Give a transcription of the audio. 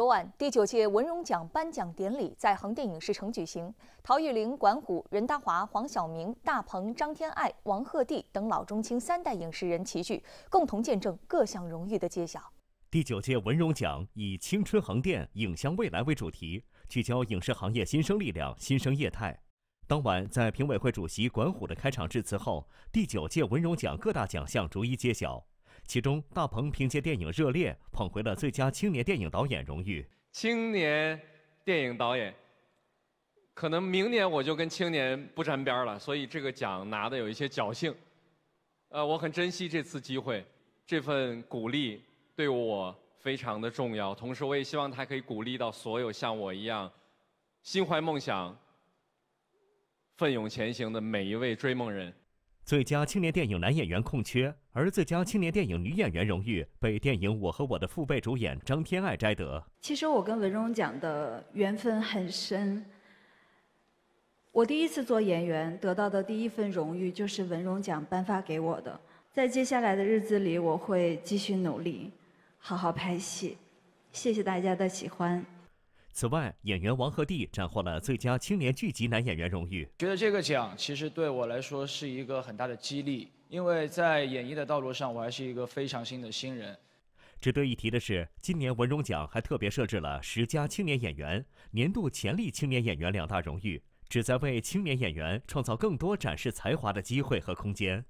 昨晚，第九届文荣奖颁奖典礼在横店影视城举行。陶玉玲、管虎、任达华、黄晓明、大鹏、张天爱、王鹤棣等老中青三代影视人齐聚，共同见证各项荣誉的揭晓。第九届文荣奖以“青春横店，影向未来”为主题，聚焦影视行业新生力量、新生业态。当晚，在评委会主席管虎的开场致辞后，第九届文荣奖各大奖项逐一揭晓。其中，大鹏凭借电影《热烈》捧回了最佳青年电影导演荣誉。青年电影导演，可能明年我就跟青年不沾边了，所以这个奖拿的有一些侥幸。呃，我很珍惜这次机会，这份鼓励对我非常的重要。同时，我也希望他可以鼓励到所有像我一样，心怀梦想、奋勇前行的每一位追梦人。最佳青年电影男演员空缺，而最佳青年电影女演员荣誉被电影《我和我的父辈》主演张天爱摘得。其实我跟文荣奖的缘分很深，我第一次做演员得到的第一份荣誉就是文荣奖颁发给我的。在接下来的日子里，我会继续努力，好好拍戏，谢谢大家的喜欢。此外，演员王鹤棣斩获了最佳青年剧集男演员荣誉。觉得这个奖其实对我来说是一个很大的激励，因为在演艺的道路上我还是一个非常新的新人。值得一提的是，今年文荣奖还特别设置了十佳青年演员、年度潜力青年演员两大荣誉，旨在为青年演员创造更多展示才华的机会和空间。